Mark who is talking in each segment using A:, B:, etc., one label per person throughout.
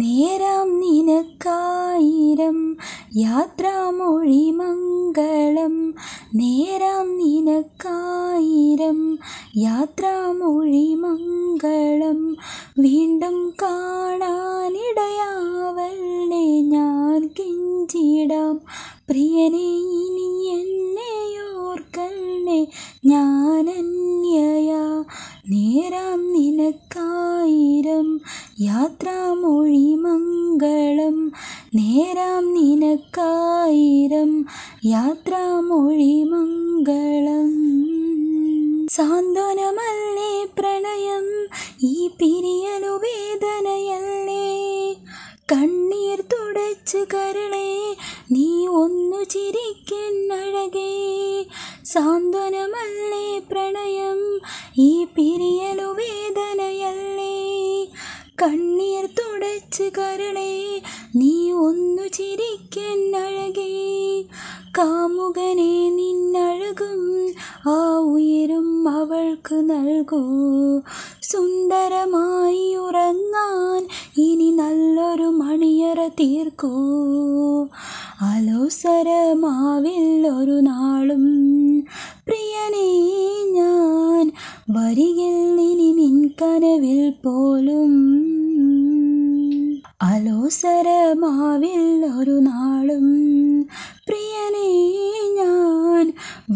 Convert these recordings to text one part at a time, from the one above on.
A: നേരം നിനക്കായിരം യാത്രാമൊഴി മംഗളം നേരം നിനക്കായിരം യാത്രാമൊഴി മംഗളം വീണ്ടും കാണാനിടയാവല്ലേ ഞാൻ കിഞ്ചിടാം പ്രിയനെ ഇനി എന്നെയോർക്കല്ലേ ഞാനന്യയാ നേരം നിനക്കായിരം യാത്രാമൊഴി മംഗളം നേരാം നിനക്കായിരം യാത്രാമൊഴി മംഗളം സാന്ത്വനമല്ലേ പ്രണയം ഈ പിരിയലു വേദനയല്ലേ കണ്ണീർ തുടച്ച് കരളേ നീ ഒന്നു ചിരിക്കുന്നഴകേ സാന്ത്വനമല്ലേ പ്രണയം ഈ പിരിയ കണ്ണീർ തുടച്ച് കരുണേ നീ ഒന്നു ചിരിക്കൻ കാമുകനെ നിന്നഴകും ആ ഉയരും അവൾക്ക് നൽകൂ സുന്ദരമായി ഉറങ്ങാൻ ഇനി നല്ലൊരു മണിയറ തീർക്കൂ അലോസരമാവില്ലൊരു നാളും പ്രിയനേ ഞാൻ വരികിൽ നിൻ കനവിൽ പോലും അലോസരമാവില്ലൊരു നാളും പ്രിയനേ ഞാൻ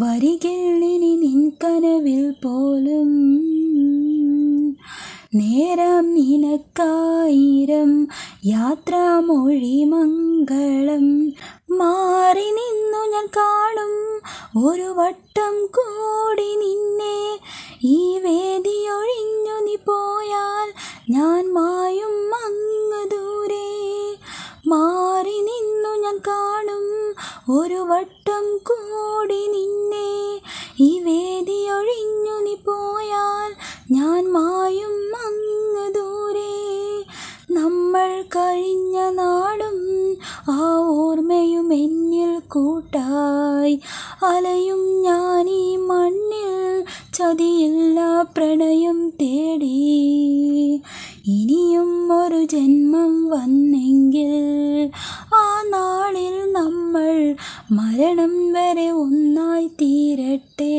A: വരികില്ലിനി നിൻ കനവിൽ പോലും നേരം നിനക്കായിരം യാത്രാമൊഴി മംഗളം മാറി നിന്നു ഞാൻ കാണും ഒരു വട്ടം കൂടി നിന്നെ ഈ വേദിയൊഴിഞ്ഞു നീ പോയാൽ ഞാൻ ഒരു വട്ടം കൂടി നിന്നെ ഈ ഒഴിഞ്ഞു നീ പോയാൽ ഞാൻ മായും അങ്ങ് ദൂരെ നമ്മൾ കഴിഞ്ഞ നാടും ആ ഓർമ്മയും എന്നിൽ കൂട്ടായി അലയും ഞാൻ ഈ മണ്ണിൽ ചതിയില്ല പ്രണയം തേടി ഇനിയും ഒരു ജന്മം വന്നെങ്കിൽ ആ നാളിൽ മരണം വരെ ഒന്നായി തീരട്ടെ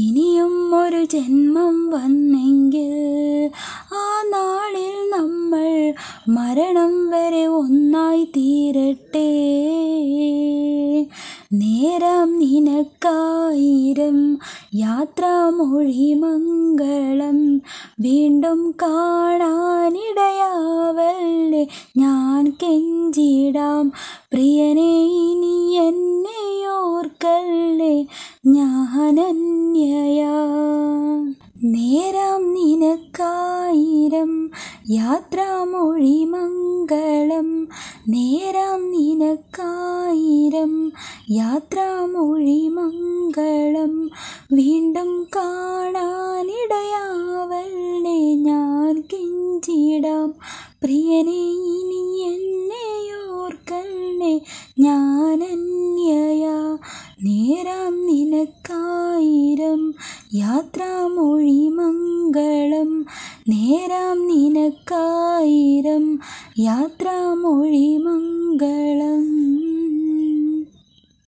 A: ഇനിയും ഒരു ജന്മം വന്നെങ്കിൽ ആ നാളിൽ നമ്മൾ മരണം വരെ ഒന്നായി തീരട്ടെ നേരം നിനക്കായിരം മൊഴി മംഗളം വീണ്ടും കാണാനിടയാവല്ലേ ഞാൻ വച്ചിടാം പ്രിയനെ ഇനി എന്നെ ഓർക്കല്ലേ ഞാനന്യ നേരം നിനക്കായിരം യാത്രാമൊഴി മംഗളം നേരം നിനക്കായിരം യാത്രാമൊഴി മംഗളം വീണ്ടും കാണാനിടയാവല്ലേ ഞാൻ കിഞ്ചിടാം പ്രിയനെ ഞാനന്യയാ നേരം നിനക്കായിരം യാത്രാമൊഴി മംഗളം നേരം നിനക്കായിരം യാത്രാമൊഴി മംഗളം